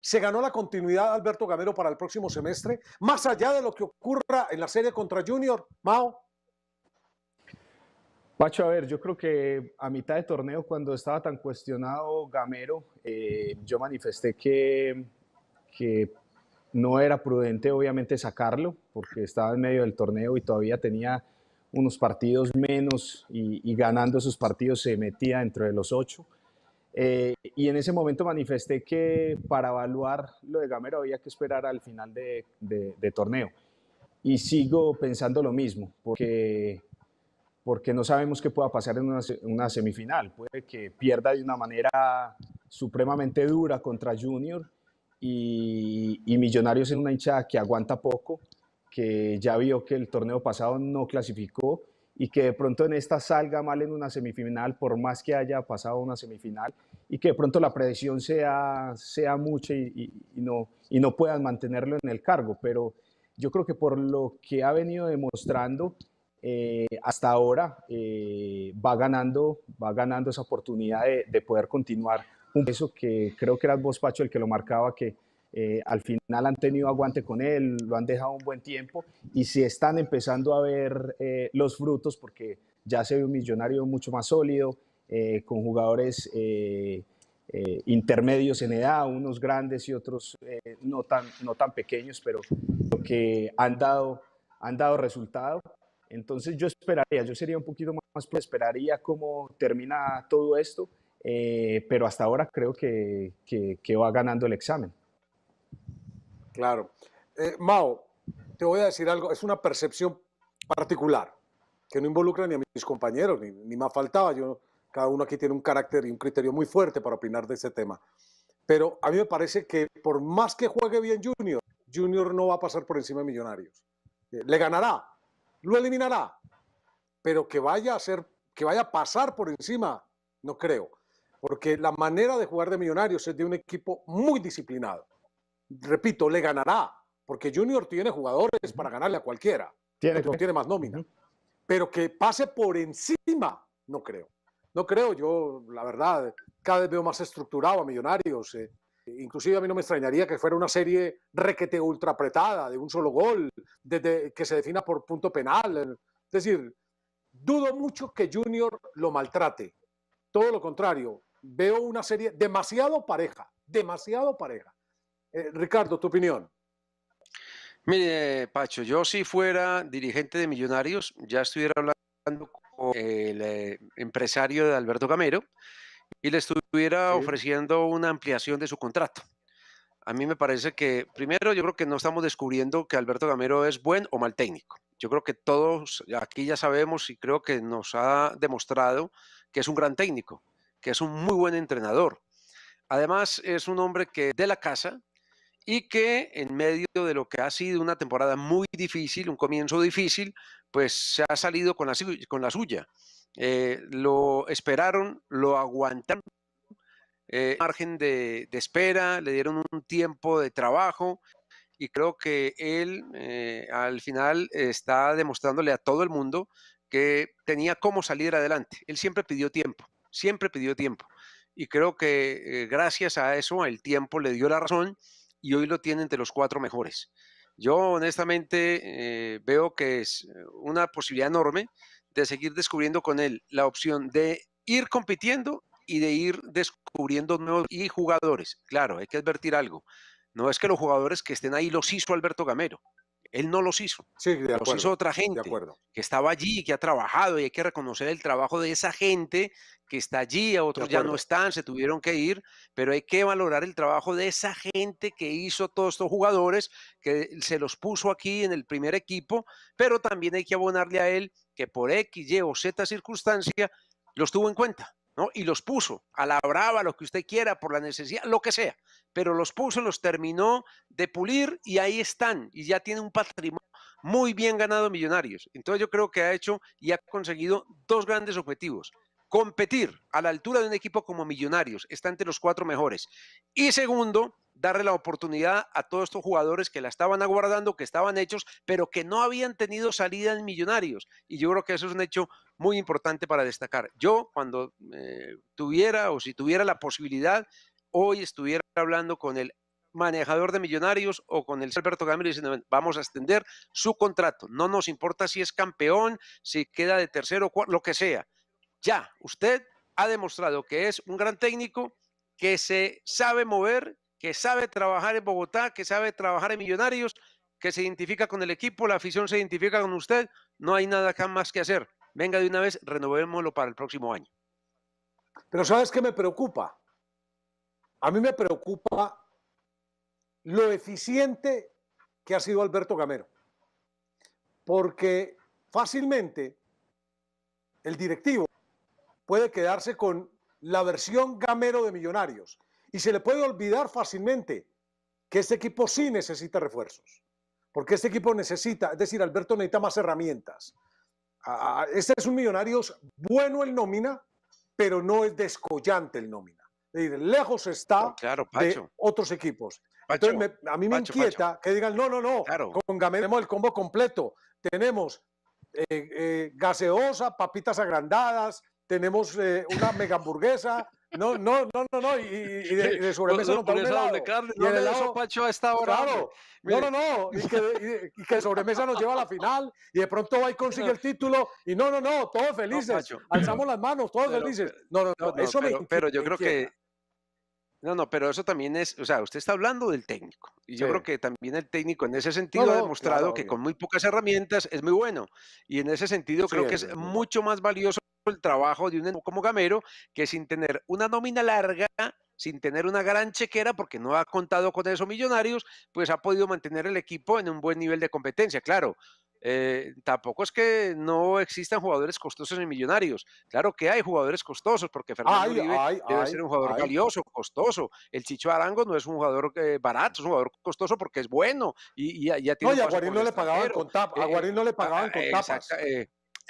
se ganó la continuidad Alberto Gamero para el próximo semestre, más allá de lo que ocurra en la serie contra Junior, Mao? Pacho, a ver, yo creo que a mitad de torneo, cuando estaba tan cuestionado Gamero, eh, yo manifesté que, no era prudente, obviamente, sacarlo, porque estaba en medio del torneo y todavía tenía unos partidos menos y, y ganando esos partidos se metía dentro de los ocho. Eh, y en ese momento manifesté que para evaluar lo de Gamero había que esperar al final de, torneo. Y sigo pensando lo mismo, porque, porque no sabemos qué pueda pasar en una, semifinal. Puede que pierda de una manera supremamente dura contra Junior y, y Millonarios en una hinchada que aguanta poco, que ya vio que el torneo pasado no clasificó y que de pronto en esta salga mal en una semifinal, por más que haya pasado una semifinal, y que de pronto la predicción sea, sea mucha y, no, y no puedan mantenerlo en el cargo. Pero yo creo que por lo que ha venido demostrando eh, hasta ahora, eh, va, ganando, va ganando esa oportunidad de, poder continuar. Un peso que creo que era Vos Pacho el que lo marcaba, que eh, al final han tenido aguante con él, lo han dejado un buen tiempo y si están empezando a ver eh, los frutos porque ya se ve un millonario mucho más sólido, eh, con jugadores intermedios en edad, unos grandes y otros no, tan, no tan pequeños, pero que han dado, han dado resultado. Entonces yo esperaría, yo sería un poquito más, pero esperaría cómo termina todo esto, pero hasta ahora creo que va ganando el examen. Claro. Eh, Mao, te voy a decir algo, es una percepción particular, que no involucra ni a mis compañeros, ni, ni más faltaba. Yo, cada uno aquí tiene un carácter y un criterio muy fuerte para opinar de ese tema. Pero a mí me parece que por más que juegue bien Junior, Junior no va a pasar por encima de Millonarios. Eh, le ganará, lo eliminará, pero que vaya a ser, que vaya a pasar por encima, no creo. Porque la manera de jugar de Millonarios es de un equipo muy disciplinado repito, le ganará, porque Junior tiene jugadores para ganarle a cualquiera, tiene, tiene más nómina, pero que pase por encima, no creo. No creo, yo la verdad, cada vez veo más estructurado a Millonarios. Eh, inclusive a mí no me extrañaría que fuera una serie requete ultra apretada, de un solo gol, que se defina por punto penal. Eh. Es decir, dudo mucho que Junior lo maltrate. Todo lo contrario, veo una serie demasiado pareja, demasiado pareja. Eh, Ricardo, tu opinión. Mire, Pacho, yo si fuera dirigente de Millonarios, ya estuviera hablando con el eh, empresario de Alberto Gamero y le estuviera ofreciendo una ampliación de su contrato. A mí me parece que, primero, yo creo que no estamos descubriendo que Alberto Gamero es buen o mal técnico. Yo creo que todos aquí ya sabemos y creo que nos ha demostrado que es un gran técnico, que es un muy buen entrenador. Además, es un hombre que de la casa, y que en medio de lo que ha sido una temporada muy difícil, un comienzo difícil, pues se ha salido con la, con la suya. Eh, lo esperaron, lo aguantaron, eh, margen de, espera, le dieron un tiempo de trabajo y creo que él eh, al final está demostrándole a todo el mundo que tenía cómo salir adelante. Él siempre pidió tiempo, siempre pidió tiempo. Y creo que gracias a eso el tiempo le dio la razón y hoy lo tiene entre los cuatro mejores. Yo honestamente eh, veo que es eh, una posibilidad enorme de seguir descubriendo con él la opción de ir compitiendo y de ir descubriendo nuevos y jugadores. Claro, hay que advertir algo. No es que los jugadores que estén ahí los hizo Alberto Gamero. Él no los hizo. Sí, los hizo otra gente que estaba allí, que ha trabajado y hay que reconocer el trabajo de esa gente que está allí, a otros ya no están, se tuvieron que ir, pero hay que valorar el trabajo de esa gente que hizo todos estos jugadores, que se los puso aquí en el primer equipo, pero también hay que abonarle a él que por X, Y o Z circunstancia los tuvo en cuenta. Y los puso a la brava, lo que usted quiera, por la necesidad, lo que sea, pero los puso, los terminó de pulir y ahí están y ya tiene un patrimonio muy bien ganado Millonarios. Entonces yo creo que ha hecho y ha conseguido dos grandes objetivos. Competir a la altura de un equipo como Millonarios, está entre los cuatro mejores. Y segundo, darle la oportunidad a todos estos jugadores que la estaban aguardando, que estaban hechos, pero que no habían tenido salida en Millonarios. Y yo creo que eso es un hecho muy importante para destacar. Yo, cuando eh, tuviera o si tuviera la posibilidad, hoy estuviera hablando con el manejador de millonarios o con el Alberto Gamero diciendo, vamos a extender su contrato. No nos importa si es campeón, si queda de tercero, lo que sea. Ya, usted ha demostrado que es un gran técnico, que se sabe mover que sabe trabajar en Bogotá, que sabe trabajar en Millonarios, que se identifica con el equipo, la afición se identifica con usted, no hay nada más que hacer. Venga de una vez, renovémoslo para el próximo año. Pero ¿sabes qué me preocupa? A mí me preocupa lo eficiente que ha sido Alberto Gamero. Porque fácilmente el directivo puede quedarse con la versión Gamero de Millonarios y se le puede olvidar fácilmente que este equipo sí necesita refuerzos, porque este equipo necesita, es decir, Alberto necesita más herramientas. Este es un millonario bueno el nómina, pero no es descollante el nómina. Es decir, lejos está de otros equipos. Entonces, a mí me inquieta que digan, no, no, no, claro. tenemos el combo completo. Tenemos eh, eh, gaseosa, papitas agrandadas, tenemos eh, una mega hamburguesa, no, no, no, no, Y, de, sobremesa no, el Pacho, a esta No, no, no. Y que, sobremesa nos lleva a la final y de pronto va y consigue el título. Y no, no, no. Todos felices. Alzamos las manos, todos felices. No, no, eso pero, me, pero yo creo que. No, no, pero eso también es, o sea, usted está hablando del técnico. Y yo creo que también el técnico en ese sentido ha demostrado que con muy pocas herramientas es muy bueno. Y en ese sentido creo que es mucho más valioso el trabajo de un como gamero que sin tener una nómina larga, sin tener una gran chequera, porque no ha contado con esos millonarios, pues ha podido mantener el equipo en un buen nivel de competencia, claro. Eh, tampoco es que no existan jugadores costosos ni Millonarios. Claro que hay jugadores costosos, porque Fernando debe ser un jugador valioso, costoso. El Chicho Arango no es un jugador eh, barato, es un jugador costoso porque es bueno. Y, ya tiene no, y a no, le pagaban con no eh, le ah, pagaban tapas.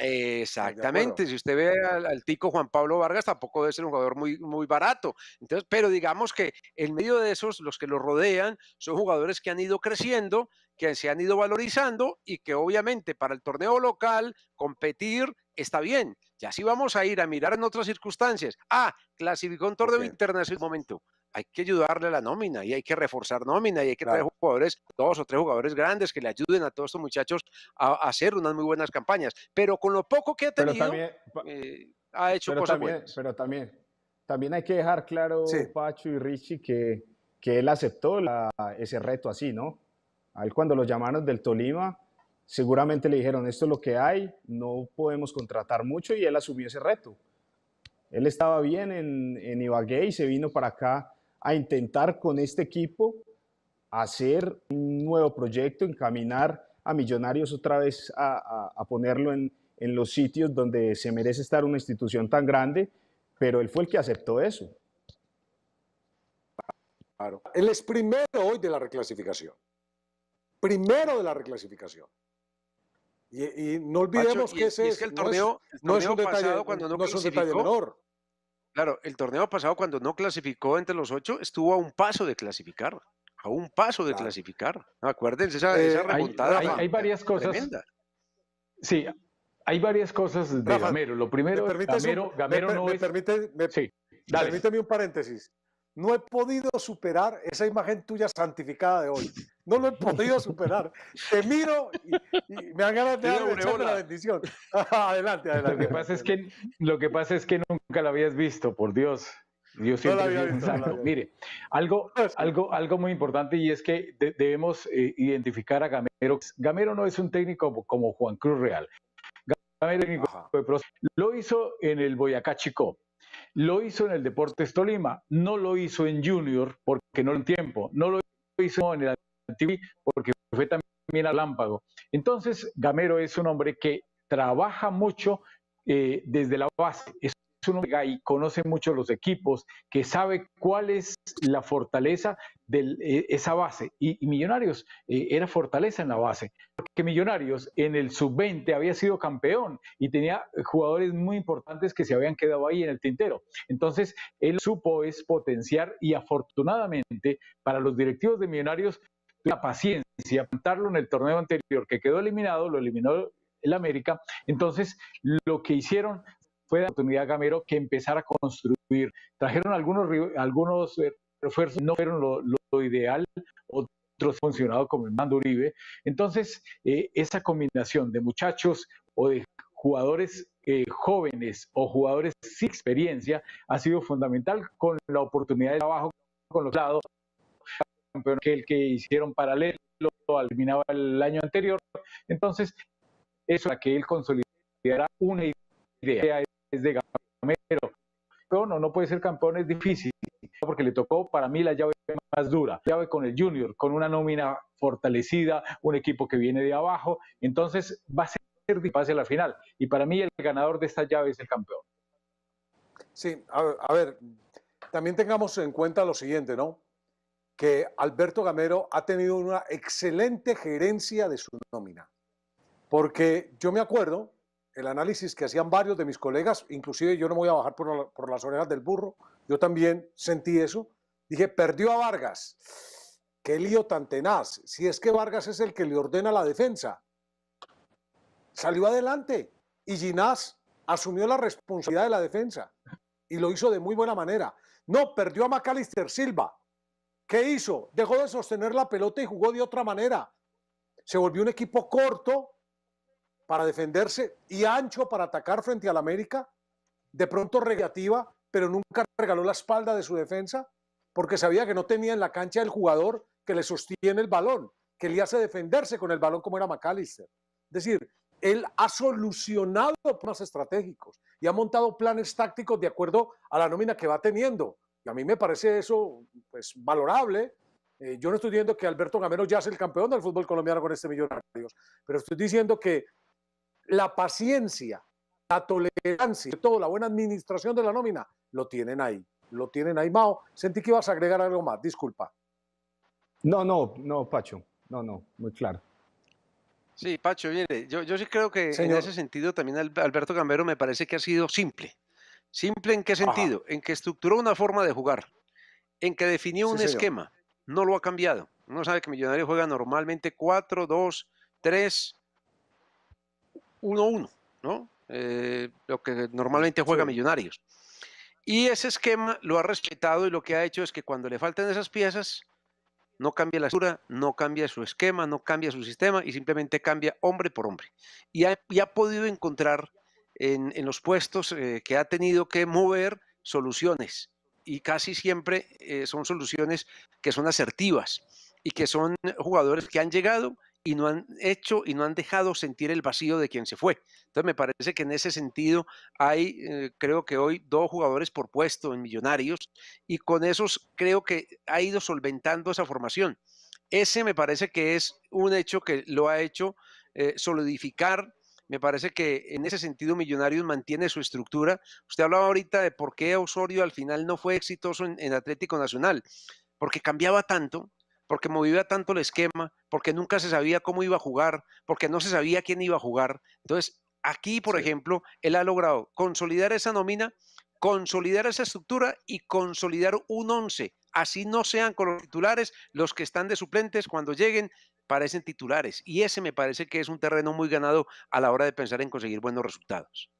Exactamente, si usted ve al, tico Juan Pablo Vargas, tampoco debe ser un jugador muy, muy barato. Entonces, pero digamos que en medio de esos, los que lo rodean son jugadores que han ido creciendo, que se han ido valorizando y que obviamente para el torneo local competir está bien. Y así vamos a ir a mirar en otras circunstancias. Ah, clasificó un torneo internacional. Un momento, hay que ayudarle a la nómina y hay que reforzar nómina y hay que traer jugadores, dos o tres jugadores grandes que le ayuden a todos estos muchachos a, hacer unas muy buenas campañas. Pero con lo poco que ha tenido, eh, ha hecho pero cosas también, buenas. Pero también, también hay que dejar claro, a Pacho y Richie, que, que él aceptó la, ese reto así, ¿no? A él cuando lo llamaron del Tolima, seguramente le dijeron, esto es lo que hay, no podemos contratar mucho y él asumió ese reto. Él estaba bien en, en Ibagué y se vino para acá a intentar con este equipo hacer un nuevo proyecto, encaminar a Millonarios otra vez a, ponerlo en, los sitios donde se merece estar una institución tan grande, pero él fue el que aceptó eso. Claro. Él es primero hoy de la reclasificación. Primero de la reclasificación. Y, no olvidemos que ese es el torneo, no es un detalle, cuando no, no es un detalle menor. Claro, el torneo pasado cuando no clasificó entre los ocho, estuvo a un paso de clasificar, a un paso de clasificar. Acuérdense esa, eh, remontada. Hay, varias cosas. Sí, hay varias cosas de Gamero. Lo primero, Gamero, no Permite, sí, Permíteme un paréntesis. No he podido superar esa imagen tuya santificada de hoy no lo he podido superar. Te miro y, me han ganado de la bendición. adelante, adelante. Lo que, pasa es que, lo que pasa es que nunca lo habías visto, por Dios. Yo siempre no Mire, algo, algo, algo muy importante y es que debemos eh, identificar a Gamero. Gamero no es un técnico como Juan Cruz Real. Gamero lo hizo en el Boyacá Chico, lo hizo en el Deportes Tolima, no lo hizo en Junior porque no el tiempo, no lo hizo en el porque fue también a Lámpago. Entonces, Gamero es un hombre que trabaja mucho eh, desde la base. Es un hombre que conoce mucho los equipos, que sabe cuál es la fortaleza de eh, esa base. Y, Millonarios eh, era fortaleza en la base, porque Millonarios en el sub-20 había sido campeón y tenía jugadores muy importantes que se habían quedado ahí en el tintero. Entonces, él supo es potenciar y afortunadamente para los directivos de Millonarios la paciencia, plantarlo en el torneo anterior que quedó eliminado, lo eliminó el América. Entonces, lo que hicieron fue la oportunidad a Gamero que empezara a construir. Trajeron algunos, algunos eh, refuerzos, no fueron lo, ideal, otros funcionado como el Mando Uribe. Entonces, eh, esa combinación de muchachos o de jugadores eh, jóvenes o jugadores sin experiencia ha sido fundamental con la oportunidad de trabajo con los lados que el que hicieron paralelo al el año anterior. Entonces, eso para que él consolidará una idea es de Gamero. Pero no, no puede ser campeón, es difícil, porque le tocó para mí la llave más dura, llave con el Junior, con una nómina fortalecida, un equipo que viene de abajo, entonces va a ser difícil la final. Y para mí el ganador de esta llave es el campeón. Sí, a ver, también tengamos en cuenta lo siguiente, ¿no? que Alberto Gamero ha tenido una excelente gerencia de su nómina. Porque yo me acuerdo el análisis que hacían varios de mis colegas, inclusive yo no me voy a bajar por, las orejas del burro, yo también sentí eso. Dije, perdió a Vargas. Qué lío tan tenaz. Si es que Vargas es el que le ordena la defensa. Salió adelante y Ginás asumió la responsabilidad de la defensa y lo hizo de muy buena manera. No, perdió a Macalister Silva. ¿Qué hizo? Dejó de sostener la pelota y jugó de otra manera. Se volvió un equipo corto para defenderse y ancho para atacar frente al América. De pronto regativa, pero nunca regaló la espalda de su defensa porque sabía que no tenía en la cancha el jugador que le sostiene el balón, que le hace defenderse con el balón como era McAllister. Es decir, él ha solucionado problemas estratégicos y ha montado planes tácticos de acuerdo a la nómina que va teniendo a mí me parece eso pues, valorable. Eh, yo no estoy diciendo que Alberto Gamero ya sea el campeón del fútbol colombiano con este millonario, pero estoy diciendo que la paciencia, la tolerancia todo, la buena administración de la nómina, lo tienen ahí. Lo tienen ahí, Mao. Sentí que ibas a agregar algo más, disculpa. No, no, no, Pacho. No, no, muy claro. Sí, Pacho, mire, yo, sí creo que en ese sentido también Alberto Gamero me parece que ha sido simple. Simple en qué sentido? En que estructuró una forma de jugar, en que definió un esquema, no lo ha cambiado. Uno sabe que millonarios juega normalmente 4, 2, 3, 1, 1, ¿no? Eh, lo que normalmente juega Millonarios. Y ese esquema lo ha respetado y lo que ha hecho es que cuando le faltan esas piezas, no cambia la estructura, no cambia su esquema, no cambia su sistema y simplemente cambia hombre por hombre. Y ha, y ha podido encontrar en, los puestos eh, que ha tenido que mover soluciones y casi siempre eh, son soluciones que son asertivas y que son jugadores que han llegado y no han hecho y no han dejado sentir el vacío de quien se fue. Entonces me parece que en ese sentido hay, eh, creo que hoy, dos jugadores por puesto en Millonarios y con esos creo que ha ido solventando esa formación. Ese me parece que es un hecho que lo ha hecho solidificar me parece que en ese sentido Millonarios mantiene su estructura. Usted hablaba ahorita de por qué Osorio al final no fue exitoso en, Atlético Nacional, porque cambiaba tanto, porque movía tanto el esquema, porque nunca se sabía cómo iba a jugar, porque no se sabía quién iba a jugar. Entonces, aquí, por ejemplo, él ha logrado consolidar esa nómina, consolidar esa estructura y consolidar un once. Así no sean con los titulares los que están de suplentes cuando lleguen, parecen titulares. Y ese me parece que es un terreno muy ganado a la hora de pensar en conseguir buenos resultados.